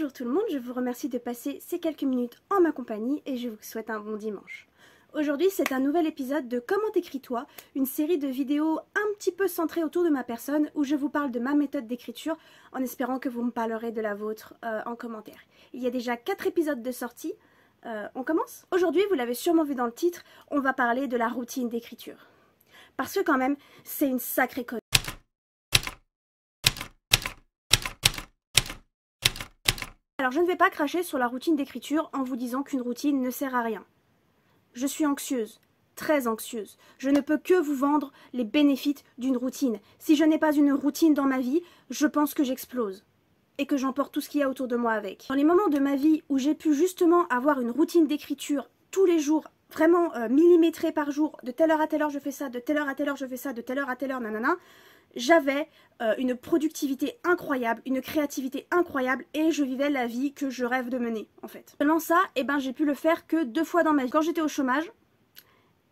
Bonjour tout le monde, je vous remercie de passer ces quelques minutes en ma compagnie et je vous souhaite un bon dimanche. Aujourd'hui, c'est un nouvel épisode de Comment t'écris-toi, une série de vidéos un petit peu centrée autour de ma personne où je vous parle de ma méthode d'écriture en espérant que vous me parlerez de la vôtre euh, en commentaire. Il y a déjà 4 épisodes de sortie, euh, on commence Aujourd'hui, vous l'avez sûrement vu dans le titre, on va parler de la routine d'écriture. Parce que quand même, c'est une sacrée Alors je ne vais pas cracher sur la routine d'écriture en vous disant qu'une routine ne sert à rien. Je suis anxieuse, très anxieuse. Je ne peux que vous vendre les bénéfices d'une routine. Si je n'ai pas une routine dans ma vie, je pense que j'explose et que j'emporte tout ce qu'il y a autour de moi avec. Dans les moments de ma vie où j'ai pu justement avoir une routine d'écriture tous les jours, vraiment euh, millimétrée par jour, de telle heure à telle heure je fais ça, de telle heure à telle heure je fais ça, de telle heure à telle heure nanana, j'avais euh, une productivité incroyable, une créativité incroyable et je vivais la vie que je rêve de mener en fait. Seulement ça, eh ben, j'ai pu le faire que deux fois dans ma vie, quand j'étais au chômage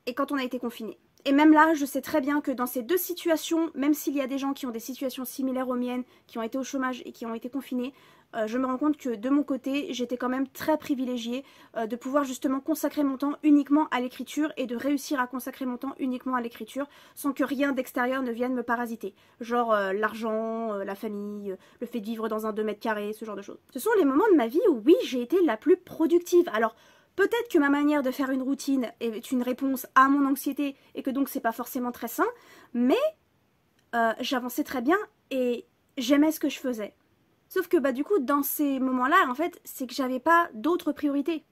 et quand on a été confiné. Et même là, je sais très bien que dans ces deux situations, même s'il y a des gens qui ont des situations similaires aux miennes, qui ont été au chômage et qui ont été confinés, euh, je me rends compte que de mon côté, j'étais quand même très privilégiée euh, de pouvoir justement consacrer mon temps uniquement à l'écriture et de réussir à consacrer mon temps uniquement à l'écriture sans que rien d'extérieur ne vienne me parasiter. Genre euh, l'argent, la famille, le fait de vivre dans un 2 mètres carrés, ce genre de choses. Ce sont les moments de ma vie où oui, j'ai été la plus productive. Alors, Peut-être que ma manière de faire une routine est une réponse à mon anxiété et que donc c'est pas forcément très sain, mais j'avançais très bien et j'aimais ce que je faisais. Sauf que bah du coup dans ces moments-là en fait c'est que j'avais pas d'autres priorités.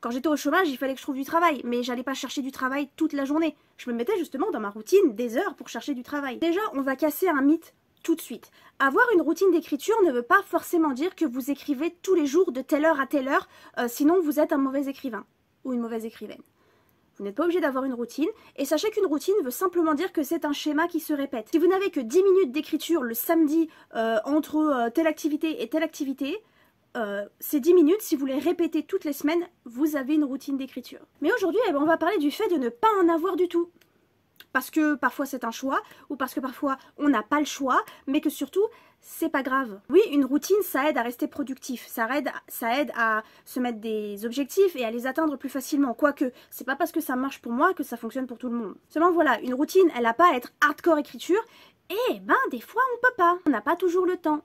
Quand j'étais au chômage il fallait que je trouve du travail mais j'allais pas chercher du travail toute la journée. Je me mettais justement dans ma routine des heures pour chercher du travail. Déjà on va casser un mythe tout de suite. Avoir une routine d'écriture ne veut pas forcément dire que vous écrivez tous les jours de telle heure à telle heure euh, sinon vous êtes un mauvais écrivain ou une mauvaise écrivaine. Vous n'êtes pas obligé d'avoir une routine. Et sachez qu'une routine veut simplement dire que c'est un schéma qui se répète. Si vous n'avez que 10 minutes d'écriture le samedi euh, entre euh, telle activité et telle activité, euh, ces 10 minutes, si vous les répétez toutes les semaines, vous avez une routine d'écriture. Mais aujourd'hui, eh ben, on va parler du fait de ne pas en avoir du tout. Parce que parfois c'est un choix, ou parce que parfois on n'a pas le choix, mais que surtout c'est pas grave. Oui, une routine, ça aide à rester productif, ça aide, ça aide à se mettre des objectifs et à les atteindre plus facilement. Quoique, c'est pas parce que ça marche pour moi que ça fonctionne pour tout le monde. Seulement voilà, une routine, elle n'a pas à être hardcore écriture, et eh ben des fois on peut pas, on n'a pas toujours le temps.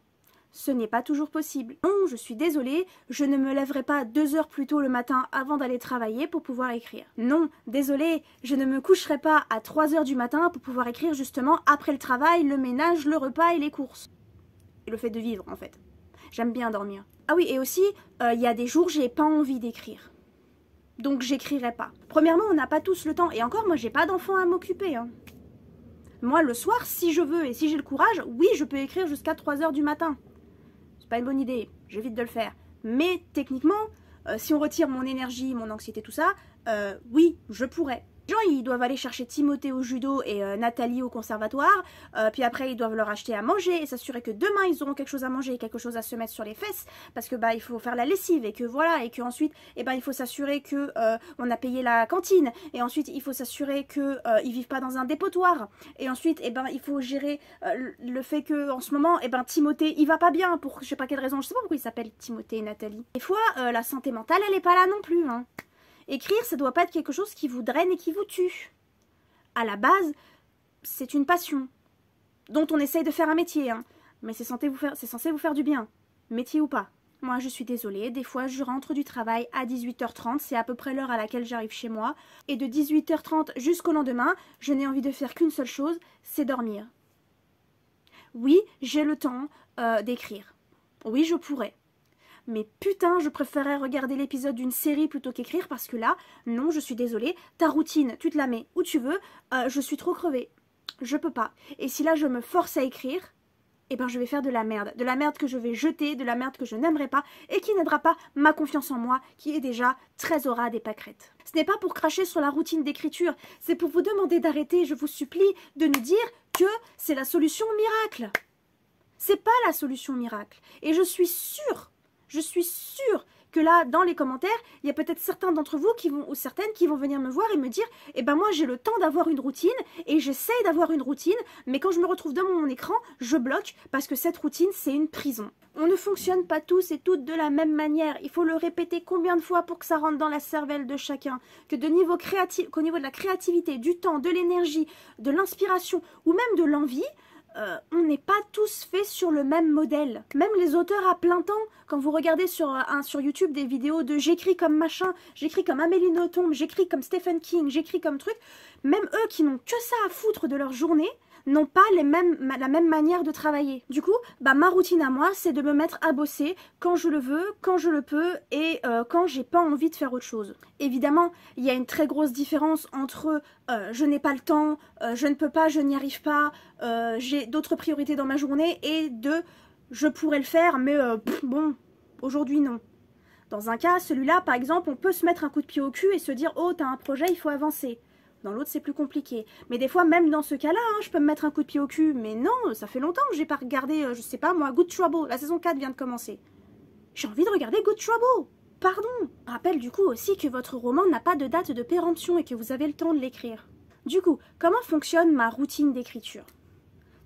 Ce n'est pas toujours possible. Non, je suis désolée, je ne me lèverai pas deux heures plus tôt le matin avant d'aller travailler pour pouvoir écrire. Non, désolée, je ne me coucherai pas à 3 heures du matin pour pouvoir écrire justement après le travail, le ménage, le repas et les courses le fait de vivre en fait. J'aime bien dormir. Ah oui, et aussi, euh, il y a des jours, j'ai pas envie d'écrire. Donc j'écrirai pas. Premièrement, on n'a pas tous le temps. Et encore, moi, j'ai pas d'enfant à m'occuper. Hein. Moi, le soir, si je veux et si j'ai le courage, oui, je peux écrire jusqu'à 3h du matin. C'est pas une bonne idée, j'évite de le faire. Mais techniquement, euh, si on retire mon énergie, mon anxiété, tout ça, euh, oui, je pourrais gens, ils doivent aller chercher Timothée au judo et euh, Nathalie au conservatoire. Euh, puis après, ils doivent leur acheter à manger et s'assurer que demain, ils auront quelque chose à manger et quelque chose à se mettre sur les fesses. Parce que bah, il faut faire la lessive et que voilà. Et que ensuite et eh ben, il faut s'assurer que euh, on a payé la cantine. Et ensuite, il faut s'assurer qu'ils ils vivent pas dans un dépotoir. Et ensuite, eh ben, il faut gérer le fait que en ce moment, eh ben, Timothée, il va pas bien pour je sais pas quelle raison. Je sais pas pourquoi il s'appelle Timothée et Nathalie. Des fois, la santé mentale, elle est pas là non plus. Hein. Écrire, ça doit pas être quelque chose qui vous draine et qui vous tue. À la base, c'est une passion, dont on essaye de faire un métier, hein. mais c'est censé, vous faire du bien, métier ou pas. Moi, je suis désolée, des fois je rentre du travail à 18h30, c'est à peu près l'heure à laquelle j'arrive chez moi, et de 18h30 jusqu'au lendemain, je n'ai envie de faire qu'une seule chose, c'est dormir. Oui, j'ai le temps euh, d'écrire. Oui, je pourrais mais putain, je préférerais regarder l'épisode d'une série plutôt qu'écrire parce que là, non, je suis désolée, ta routine, tu te la mets où tu veux, euh, je suis trop crevée, je peux pas. Et si là je me force à écrire, eh ben je vais faire de la merde, de la merde que je vais jeter, de la merde que je n'aimerais pas et qui n'aidera pas ma confiance en moi qui est déjà très aura des pâquerettes. Ce n'est pas pour cracher sur la routine d'écriture, c'est pour vous demander d'arrêter, je vous supplie, de nous dire que c'est la solution miracle. C'est pas la solution miracle. Et je suis sûre je suis sûre que là, dans les commentaires, il y a peut-être certains d'entre vous qui vont, ou certaines qui vont venir me voir et me dire Eh ben moi, j'ai le temps d'avoir une routine et j'essaye d'avoir une routine, mais quand je me retrouve devant mon écran, je bloque parce que cette routine, c'est une prison. On ne fonctionne pas tous et toutes de la même manière. Il faut le répéter combien de fois pour que ça rentre dans la cervelle de chacun Que de niveau créatif, qu'au niveau de la créativité, du temps, de l'énergie, de l'inspiration ou même de l'envie, euh, on n'est pas tous faits sur le même modèle. Même les auteurs à plein temps, quand vous regardez sur, euh, sur YouTube des vidéos de j'écris comme machin, j'écris comme Amélie Nothomb, j'écris comme Stephen King, j'écris comme truc, même eux qui n'ont que ça à foutre de leur journée, n'ont pas la même manière de travailler. Du coup, bah, ma routine à moi, c'est de me mettre à bosser quand je le veux, quand je le peux et euh, quand j'ai pas envie de faire autre chose. Évidemment, il y a une très grosse différence entre euh, je n'ai pas le temps, euh, je ne peux pas, je n'y arrive pas, j'ai d'autres priorités dans ma journée et de je pourrais le faire, mais bon, aujourd'hui non. Dans un cas, celui-là, par exemple, on peut se mettre un coup de pied au cul et se dire Oh, t'as un projet, il faut avancer dans l'autre c'est plus compliqué. Mais des fois, même dans ce cas-là, hein, je peux me mettre un coup de pied au cul, mais non, ça fait longtemps que j'ai pas regardé, euh, je sais pas moi, Good Trouble, la saison 4 vient de commencer. J'ai envie de regarder Good Trouble Pardon Rappelle du coup aussi que votre roman n'a pas de date de péremption et que vous avez le temps de l'écrire. Du coup, comment fonctionne ma routine d'écriture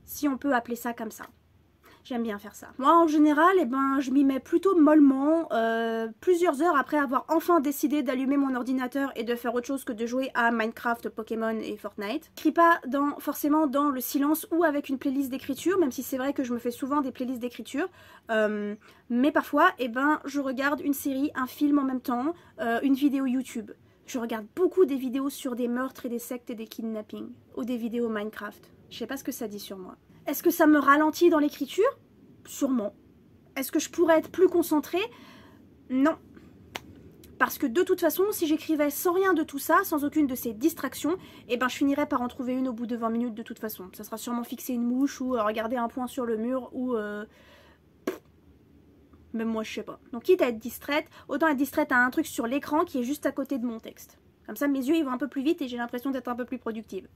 Si on peut appeler ça comme ça. J'aime bien faire ça. Moi, en général, eh ben, je m'y mets plutôt mollement, euh, plusieurs heures après avoir enfin décidé d'allumer mon ordinateur et de faire autre chose que de jouer à Minecraft, Pokémon et Fortnite. n'écris pas dans, forcément dans le silence ou avec une playlist d'écriture, même si c'est vrai que je me fais souvent des playlists d'écriture. Euh, mais parfois, eh ben, je regarde une série, un film en même temps, euh, une vidéo YouTube. Je regarde beaucoup des vidéos sur des meurtres et des sectes et des kidnappings, ou des vidéos Minecraft. Je sais pas ce que ça dit sur moi. Est-ce que ça me ralentit dans l'écriture Sûrement. Est-ce que je pourrais être plus concentrée Non. Parce que de toute façon, si j'écrivais sans rien de tout ça, sans aucune de ces distractions, eh ben je finirais par en trouver une au bout de 20 minutes de toute façon. Ça sera sûrement fixer une mouche ou euh, regarder un point sur le mur ou... Euh... Même moi, je sais pas. Donc quitte à être distraite, autant être distraite à un truc sur l'écran qui est juste à côté de mon texte. Comme ça, mes yeux, ils vont un peu plus vite et j'ai l'impression d'être un peu plus productive.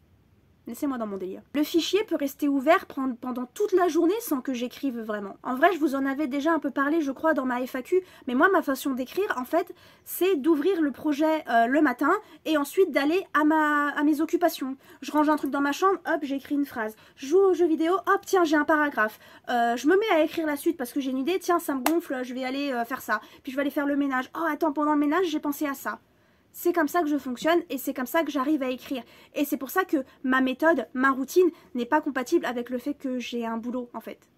Laissez-moi dans mon délire. Le fichier peut rester ouvert pendant toute la journée sans que j'écrive vraiment. En vrai, je vous en avais déjà un peu parlé, je crois, dans ma FAQ, mais moi, ma façon d'écrire, en fait, c'est d'ouvrir le projet euh, le matin et ensuite d'aller à, ma... mes occupations. Je range un truc dans ma chambre, hop, j'écris une phrase. Je joue au jeu vidéo, hop, tiens, j'ai un paragraphe. Euh, je me mets à écrire la suite parce que j'ai une idée, tiens, ça me gonfle, je vais aller euh, faire ça. Puis je vais aller faire le ménage. Oh, attends, pendant le ménage, j'ai pensé à ça. C'est comme ça que je fonctionne et c'est comme ça que j'arrive à écrire. Et c'est pour ça que ma méthode, ma routine n'est pas compatible avec le fait que j'ai un boulot en fait.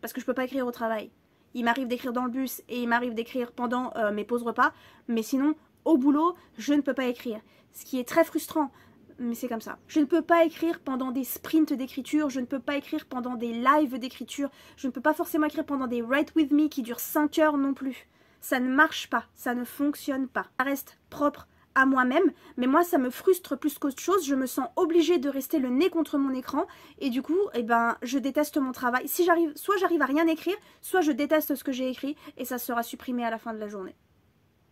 Parce que je ne peux pas écrire au travail. Il m'arrive d'écrire dans le bus et il m'arrive d'écrire pendant euh, mes pauses repas, mais sinon au boulot, je ne peux pas écrire. Ce qui est très frustrant, mais c'est comme ça. Je ne peux pas écrire pendant des sprints d'écriture, je ne peux pas écrire pendant des lives d'écriture, je ne peux pas forcément écrire pendant des Write With Me qui durent 5 heures non plus ça ne marche pas, ça ne fonctionne pas. Ça reste propre à moi-même, mais moi ça me frustre plus qu'autre chose, je me sens obligée de rester le nez contre mon écran et du coup, eh ben, je déteste mon travail. Si j'arrive, soit j'arrive à rien écrire, soit je déteste ce que j'ai écrit et ça sera supprimé à la fin de la journée.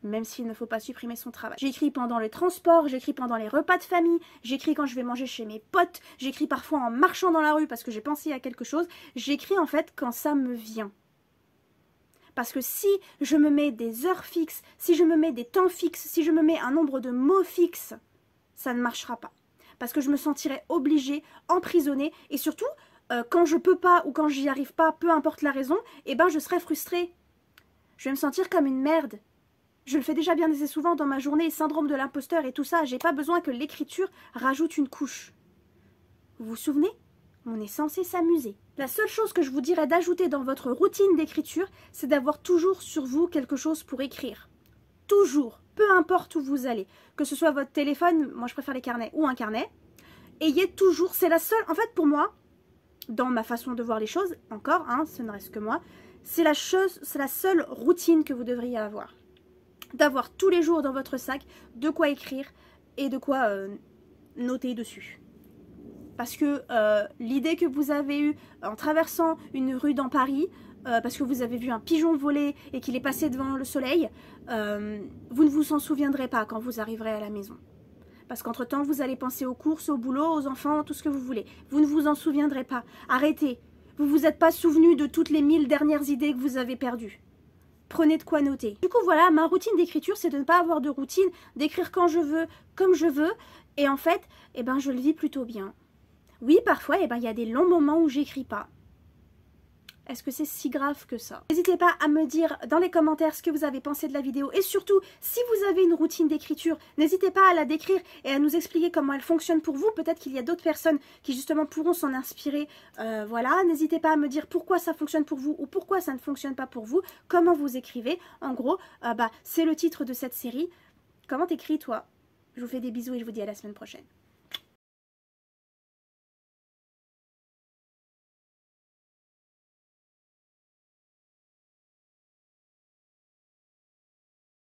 Même s'il ne faut pas supprimer son travail. J'écris pendant les transports, j'écris pendant les repas de famille, j'écris quand je vais manger chez mes potes, j'écris parfois en marchant dans la rue parce que j'ai pensé à quelque chose, j'écris en fait quand ça me vient. Parce que si je me mets des heures fixes, si je me mets des temps fixes, si je me mets un nombre de mots fixes, ça ne marchera pas. Parce que je me sentirai obligée, emprisonnée, et surtout, euh, quand je peux pas ou quand j'y arrive pas, peu importe la raison, eh ben je serai frustrée. Je vais me sentir comme une merde. Je le fais déjà bien assez souvent dans ma journée, syndrome de l'imposteur et tout ça, j'ai pas besoin que l'écriture rajoute une couche. Vous vous souvenez on est censé s'amuser. La seule chose que je vous dirais d'ajouter dans votre routine d'écriture, c'est d'avoir toujours sur vous quelque chose pour écrire. Toujours, peu importe où vous allez, que ce soit votre téléphone, moi je préfère les carnets ou un carnet, ayez toujours, c'est la seule, en fait pour moi, dans ma façon de voir les choses, encore, un hein, ce ne reste que moi, c'est la chose, c'est la seule routine que vous devriez avoir. D'avoir tous les jours dans votre sac de quoi écrire et de quoi euh, noter dessus parce que euh, l'idée que vous avez eue en traversant une rue dans Paris, euh, parce que vous avez vu un pigeon voler et qu'il est passé devant le soleil, euh, vous ne vous en souviendrez pas quand vous arriverez à la maison. Parce qu'entre-temps, vous allez penser aux courses, au boulot, aux enfants, tout ce que vous voulez. Vous ne vous en souviendrez pas. Arrêtez. Vous ne vous êtes pas souvenu de toutes les mille dernières idées que vous avez perdues. Prenez de quoi noter. Du coup, voilà, ma routine d'écriture, c'est de ne pas avoir de routine, d'écrire quand je veux, comme je veux. Et en fait, eh ben, je le vis plutôt bien. Oui, parfois, eh ben, il y a des longs moments où j'écris pas. Est-ce que c'est si grave que ça N'hésitez pas à me dire dans les commentaires ce que vous avez pensé de la vidéo et surtout, si vous avez une routine d'écriture, n'hésitez pas à la décrire et à nous expliquer comment elle fonctionne pour vous. Peut-être qu'il y a d'autres personnes qui justement pourront s'en inspirer. Euh, voilà, n'hésitez pas à me dire pourquoi ça fonctionne pour vous ou pourquoi ça ne fonctionne pas pour vous, comment vous écrivez. En gros, euh, bah, c'est le titre de cette série. Comment t'écris toi Je vous fais des bisous et je vous dis à la semaine prochaine.